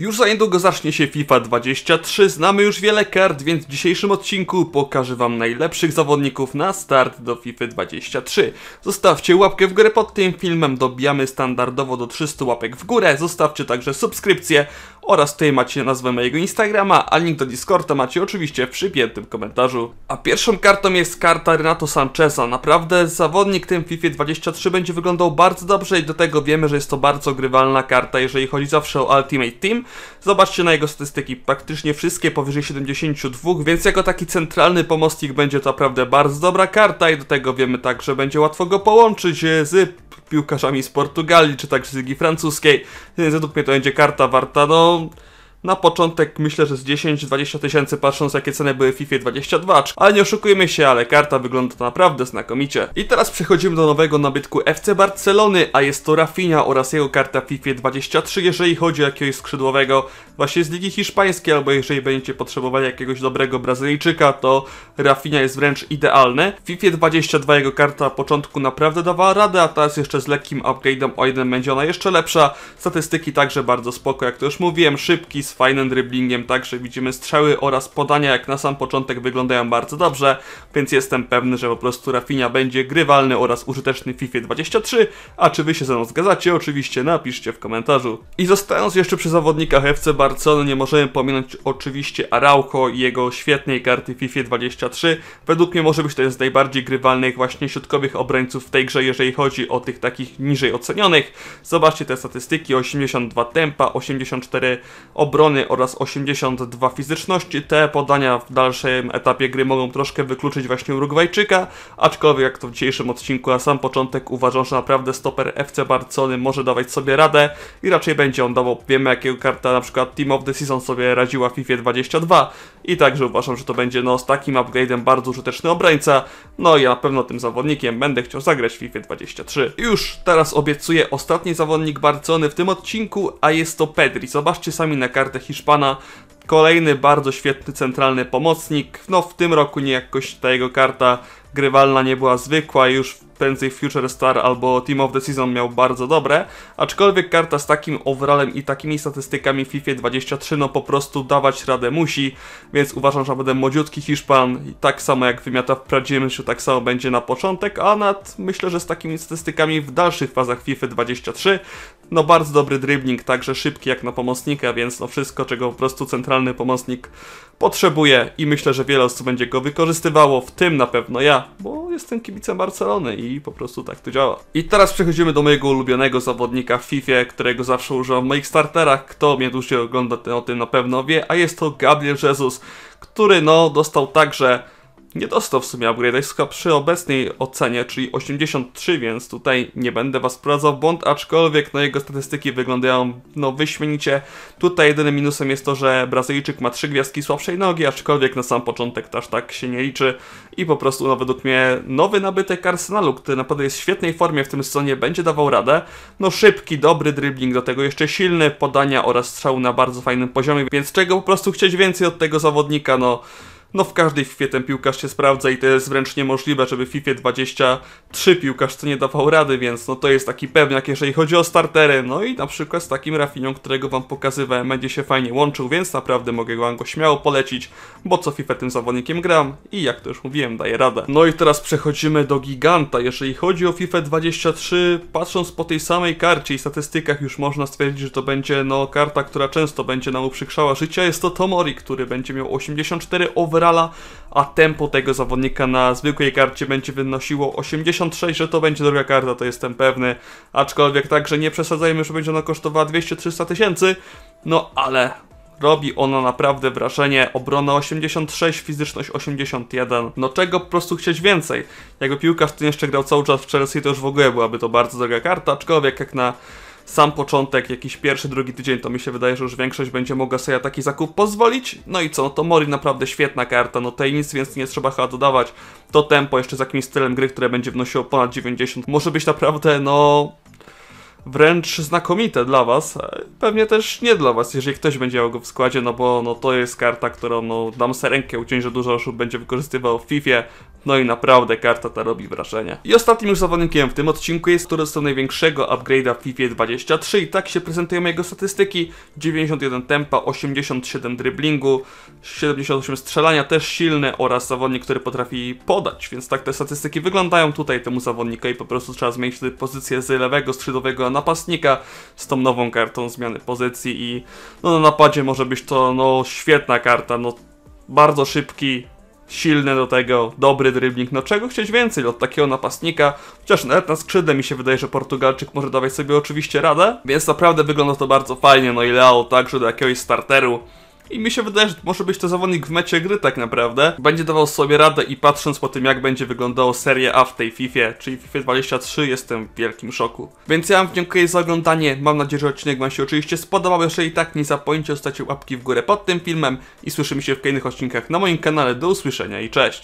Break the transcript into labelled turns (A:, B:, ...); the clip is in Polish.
A: Już za niedługo zacznie się FIFA 23, znamy już wiele kart, więc w dzisiejszym odcinku pokażę Wam najlepszych zawodników na start do FIFA 23. Zostawcie łapkę w górę pod tym filmem, dobijamy standardowo do 300 łapek w górę, zostawcie także subskrypcję oraz tutaj macie nazwę mojego Instagrama, a link do Discorda macie oczywiście w przypiętym komentarzu. A pierwszą kartą jest karta Renato Sancheza. Naprawdę zawodnik tym FIFA 23 będzie wyglądał bardzo dobrze i do tego wiemy, że jest to bardzo grywalna karta, jeżeli chodzi zawsze o Ultimate Team. Zobaczcie na jego statystyki, praktycznie wszystkie powyżej 72, więc jako taki centralny pomocnik będzie to naprawdę bardzo dobra karta i do tego wiemy także że będzie łatwo go połączyć e, z piłkarzami z Portugalii, czy także z Ligi Francuskiej. Według mnie to będzie karta warta, no... Na początek myślę, że z 10-20 tysięcy patrząc jakie ceny były w FIFA 22, ale nie oszukujmy się, ale karta wygląda naprawdę znakomicie. I teraz przechodzimy do nowego nabytku FC Barcelony, a jest to Rafinha oraz jego karta FIFA 23, jeżeli chodzi o jakiegoś skrzydłowego właśnie z Ligi Hiszpańskiej, albo jeżeli będziecie potrzebowali jakiegoś dobrego Brazylijczyka, to Rafinha jest wręcz idealny. W FIFA 22 jego karta na początku naprawdę dawała radę, a teraz jeszcze z lekkim upgrade'em o jeden będzie ona jeszcze lepsza. Statystyki także bardzo spoko, jak to już mówiłem, szybki, fajnym dribblingiem, także widzimy strzały oraz podania jak na sam początek wyglądają bardzo dobrze, więc jestem pewny, że po prostu Rafinha będzie grywalny oraz użyteczny w FIFA 23, a czy wy się ze mną zgadzacie? Oczywiście napiszcie w komentarzu. I zostając jeszcze przy zawodnikach FC Barcelony, nie możemy pominąć oczywiście Araujo i jego świetnej karty FIFA 23. Według mnie może być to jeden z najbardziej grywalnych właśnie środkowych obrońców w tej grze, jeżeli chodzi o tych takich niżej ocenionych. Zobaczcie te statystyki, 82 tempa, 84 obrońców obrony oraz 82 fizyczności. Te podania w dalszym etapie gry mogą troszkę wykluczyć właśnie Urugwajczyka, aczkolwiek jak to w dzisiejszym odcinku na sam początek uważam, że naprawdę stoper FC Barcony może dawać sobie radę i raczej będzie on dawał, wiemy jakiego karta na przykład Team of the Season sobie radziła w FIFA 22 i także uważam, że to będzie no z takim upgrade'em bardzo użyteczny obrońca, no i ja na pewno tym zawodnikiem będę chciał zagrać w FIFA 23. Już teraz obiecuję ostatni zawodnik Barcony w tym odcinku, a jest to Pedri. Zobaczcie sami na kartę kartę Hiszpana. Kolejny bardzo świetny centralny pomocnik. No w tym roku nie jakoś ta jego karta grywalna nie była zwykła i już prędzej Future Star albo Team of the Season miał bardzo dobre, aczkolwiek karta z takim overallem i takimi statystykami w FIFA 23 no po prostu dawać radę musi, więc uważam, że będę młodziutki Hiszpan i tak samo jak wymiata w prawdziwym życiu, tak samo będzie na początek, a nad myślę, że z takimi statystykami w dalszych fazach FIFA 23 no bardzo dobry dribbling, także szybki jak na pomocnika, więc no wszystko, czego po prostu centralny pomocnik potrzebuje i myślę, że wiele osób będzie go wykorzystywało, w tym na pewno ja, bo jestem kibicem Barcelony i po prostu tak to działa. I teraz przechodzimy do mojego ulubionego zawodnika w FIFA, którego zawsze używam w moich starterach. Kto mnie dłużej ogląda, ten o tym na pewno wie, a jest to Gabriel Jesus, który no dostał także nie dostał w sumie upgrade'a przy obecnej ocenie, czyli 83, więc tutaj nie będę was wprowadzał w błąd, aczkolwiek no jego statystyki wyglądają no wyśmienicie. Tutaj jedynym minusem jest to, że Brazylijczyk ma trzy gwiazdki słabszej nogi, aczkolwiek na sam początek aż tak się nie liczy i po prostu no według mnie nowy nabytek Arsenalu, który naprawdę jest w świetnej formie w tym sezonie, będzie dawał radę. No szybki, dobry dribbling, do tego jeszcze silny podania oraz strzał na bardzo fajnym poziomie, więc czego po prostu chcieć więcej od tego zawodnika, no no w każdej FIFA ten piłkarz się sprawdza i to jest wręcz niemożliwe, żeby w FIFA 23 piłkarz co nie dawał rady, więc no to jest taki pewniak, jeżeli chodzi o startery. No i na przykład z takim Rafinią, którego wam pokazywałem, będzie się fajnie łączył, więc naprawdę mogę wam go śmiało polecić, bo co FIFA tym zawodnikiem gram i jak to już mówiłem, daje radę. No i teraz przechodzimy do giganta. Jeżeli chodzi o FIFA 23, patrząc po tej samej karcie i statystykach już można stwierdzić, że to będzie no karta, która często będzie nam uprzykrzała życia. Jest to Tomori, który będzie miał 84 over a tempo tego zawodnika na zwykłej karcie będzie wynosiło 86, że to będzie droga karta, to jestem pewny, aczkolwiek także nie przesadzajmy, że będzie ona kosztowała 200-300 tysięcy, no ale robi ona naprawdę wrażenie. Obrona 86, fizyczność 81. No czego po prostu chcieć więcej? Jakby piłkarz ten jeszcze grał cały czas w Chelsea, to już w ogóle byłaby to bardzo droga karta, aczkolwiek jak na sam początek, jakiś pierwszy, drugi tydzień, to mi się wydaje, że już większość będzie mogła sobie taki zakup pozwolić. No i co, no to Mori naprawdę świetna karta, no tej nic więc nie trzeba chyba dodawać. To tempo jeszcze z jakimś stylem gry, które będzie wnosiło ponad 90, może być naprawdę, no wręcz znakomite dla was, pewnie też nie dla was, jeżeli ktoś będzie miał go w składzie, no bo no, to jest karta, którą no, dam serenkę rękę uciąć, że dużo osób będzie wykorzystywał w FIFA, no i naprawdę karta ta robi wrażenie. I ostatnim już zawodnikiem w tym odcinku jest, który największego upgrade'a w FIFA 23 i tak się prezentują jego statystyki. 91 tempa, 87 driblingu, 78 strzelania, też silny oraz zawodnik, który potrafi podać, więc tak te statystyki wyglądają tutaj temu zawodnikowi. Po prostu trzeba zmienić tutaj pozycję z lewego skrzydłowego napastnika z tą nową kartą zmiany pozycji i no na napadzie może być to no świetna karta, no bardzo szybki, silny do tego, dobry dribbling. No czego chcieć więcej od takiego napastnika? Chociaż nawet na skrzydle mi się wydaje, że Portugalczyk może dawać sobie oczywiście radę, więc naprawdę wygląda to bardzo fajnie. No i Leo także do jakiegoś starteru i mi się wydaje, że może być to zawodnik w mecie gry tak naprawdę. Będzie dawał sobie radę i patrząc po tym, jak będzie wyglądało Serie A w tej FIFA, czyli FIFA 23, jestem w wielkim szoku. Więc ja wam dziękuję za oglądanie. Mam nadzieję, że odcinek wam się oczywiście spodobał. Jeżeli tak, nie zapomnijcie o łapki w górę pod tym filmem i słyszymy się w kolejnych odcinkach na moim kanale. Do usłyszenia i cześć!